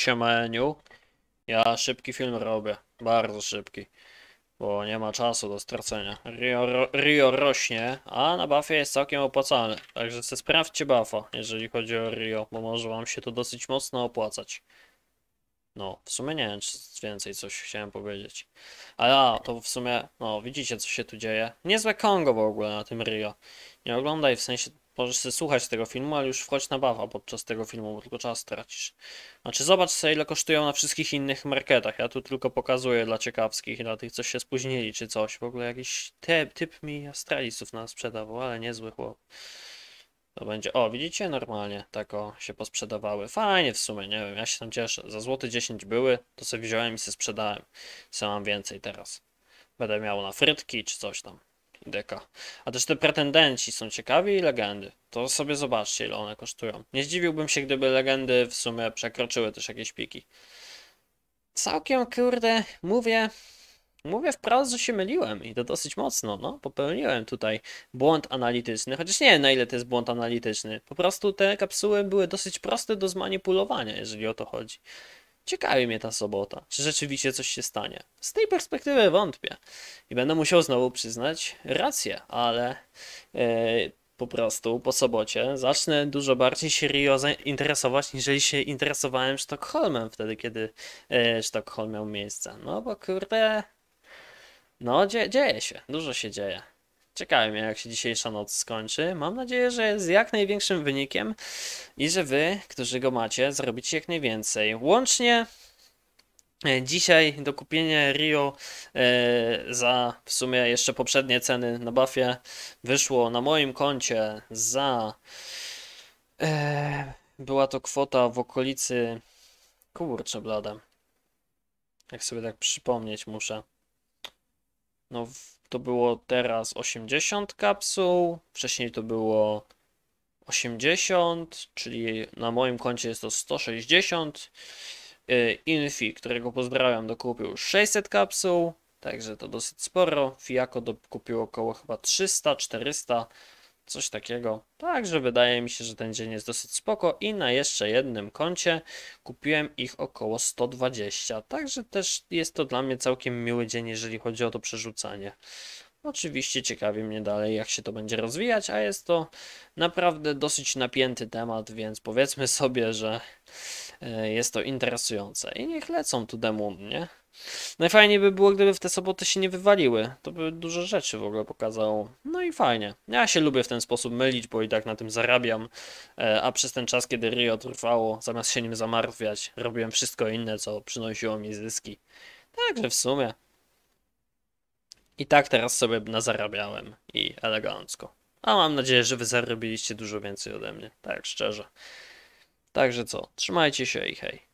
Siema Eniu. Ja szybki film robię. Bardzo szybki. Bo nie ma czasu do stracenia. Rio, ro, Rio rośnie, a na buffie jest całkiem opłacalny. Także se sprawdźcie buffa, jeżeli chodzi o Rio, bo może wam się to dosyć mocno opłacać. No, w sumie nie wiem, czy więcej coś chciałem powiedzieć. Ale ja, to w sumie, no, widzicie co się tu dzieje. Niezłe Kongo w ogóle na tym Rio. Nie oglądaj, w sensie, Możesz sobie słuchać tego filmu, ale już wchodź na bawa podczas tego filmu, bo tylko czas tracisz. Znaczy zobacz sobie ile kosztują na wszystkich innych marketach. Ja tu tylko pokazuję dla ciekawskich dla tych, co się spóźnili czy coś. W ogóle jakiś typ, typ mi astralisów nas sprzedawał, ale niezły chłop. To będzie, o widzicie, normalnie tak o, się posprzedawały. Fajnie w sumie, nie wiem, ja się tam cieszę. Za złoty 10 były, to sobie wziąłem i sobie sprzedałem. Co mam więcej teraz. Będę miał na frytki czy coś tam deka. A też te pretendenci są ciekawi i legendy. To sobie zobaczcie, ile one kosztują. Nie zdziwiłbym się, gdyby legendy w sumie przekroczyły też jakieś piki. Całkiem, kurde, mówię... Mówię wprost, że się myliłem i to dosyć mocno, no. Popełniłem tutaj błąd analityczny, chociaż nie wiem na ile to jest błąd analityczny. Po prostu te kapsuły były dosyć proste do zmanipulowania, jeżeli o to chodzi. Ciekawi mnie ta sobota, czy rzeczywiście coś się stanie. Z tej perspektywy wątpię i będę musiał znowu przyznać rację, ale yy, po prostu po sobocie zacznę dużo bardziej się Rio interesować, niżeli się interesowałem Sztokholmem wtedy, kiedy yy, Sztokholm miał miejsce. No bo kurde, no dzieje się, dużo się dzieje. Ciekawi mnie, jak się dzisiejsza noc skończy. Mam nadzieję, że z jak największym wynikiem i że wy, którzy go macie, zrobicie jak najwięcej. Łącznie e, Dzisiaj do kupienia Rio e, za w sumie jeszcze poprzednie ceny na buffie wyszło na moim koncie za. E, była to kwota w okolicy. Kurczę, blada. Jak sobie tak przypomnieć muszę. No, to było teraz 80 kapsuł, wcześniej to było 80, czyli na moim koncie jest to 160. Y, Infi, którego pozdrawiam, dokupił 600 kapsuł, także to dosyć sporo. Fiako dokupił około chyba 300-400 coś takiego. Także wydaje mi się, że ten dzień jest dosyć spoko i na jeszcze jednym koncie kupiłem ich około 120. Także też jest to dla mnie całkiem miły dzień, jeżeli chodzi o to przerzucanie. Oczywiście ciekawi mnie dalej, jak się to będzie rozwijać, a jest to naprawdę dosyć napięty temat, więc powiedzmy sobie, że E, jest to interesujące. I niech lecą tu demu, nie? Najfajniej by było, gdyby w te soboty się nie wywaliły. To by dużo rzeczy w ogóle pokazało. No i fajnie. Ja się lubię w ten sposób mylić, bo i tak na tym zarabiam. E, a przez ten czas, kiedy Rio trwało, zamiast się nim zamartwiać, robiłem wszystko inne, co przynosiło mi zyski. Także w sumie. I tak teraz sobie nazarabiałem i elegancko. A mam nadzieję, że wy zarobiliście dużo więcej ode mnie. Tak szczerze. Także co, trzymajcie się i hej.